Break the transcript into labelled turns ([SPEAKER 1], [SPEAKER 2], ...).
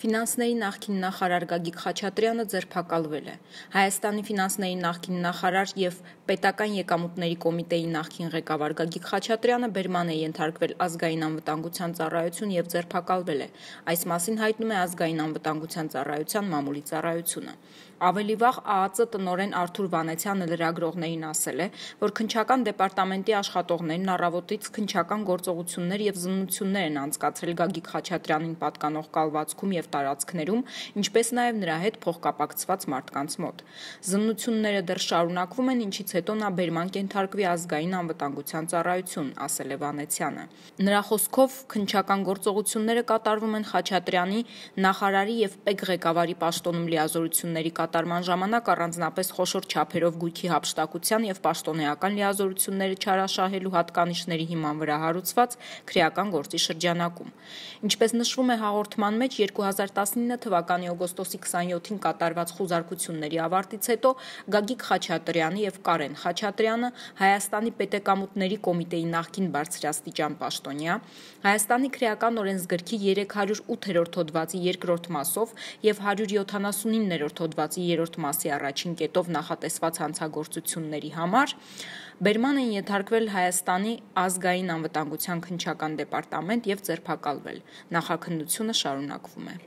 [SPEAKER 1] Ֆինանսների նախկին նախարար Գագիկ Խաչատրյանը ձերբակալվել է։ Հայաստանի ֆինանսների նախկին նախարար եւ Պետական եկամուտների կոմիտեի նախկին ղեկավար Գագիկ Խաչատրյանը բերման է ենթարկվել ազգային անվտանգության ծառայություն եւ ձերբակալվել է։ Այս մասին հայտնում է ազգային անվտանգության ծառայության մամուլի ծառայությունը։ Ավելի վաղ ԱԱԾ տնօրեն Արթուր Վանեցյանը լրագրողներին ասել է, որ քնչական դեպարտամենտի աշխատողներն առավոտից քնչական գործողություններ եւ զննություններ են անցկացրել Գագիկ Խաչատրյանին պատկանող կալվածքում եւ եւ տարածքներում, ինչպես նաեւ նրա հետ փոխկապակցված մարդկանց մոտ։ Զննությունները դեռ շարունակվում են, ինչից հետո նա բերման կենթարկվի ազգային անվտանգության ծառայություն, ասել է Վանեցյանը։ Նրա խոսքով քնչական գործողությունները կատարվում են Խաչատրյանի, նախարարի եւ ՊԵԿ ղեկավարի պաշտոնում լիազորությունների կատարման ժամանակ առանձնապես խոշոր չափերով գույքի հապշտակության եւ պաշտոնեական լիազորությունները չարաշահելու հատկանիշների հիման վրա հարուցված քրեական գործի շրջանակում։ Ինչպես նշվում է հաղորդման մեջ 2000 2019 թվականի օգոստոսի 27-ին կատարված խուզարկությունների ավարտից հետո Գագիկ Խաչատրյանը եւ Կարեն Խաչատրյանը Հայաստանի պետեկամուտների կոմիտեի նախկին բարձրաստիճան պաշտոնյա, Հայաստանի քրեական օրենսգրքի 308-րդ հոդվածի երկրորդ մասով եւ 179-րդ հոդվածի 3-րդ մասի առաջին կետով նախատեսված հանցագործությունների համար Բերման են ենթարկվել Հայաստանի ազգային անվտանգության քննչական դեպարտամենտ եւ ձերբակալվել։ Նախաքննությունը շարունակվում է։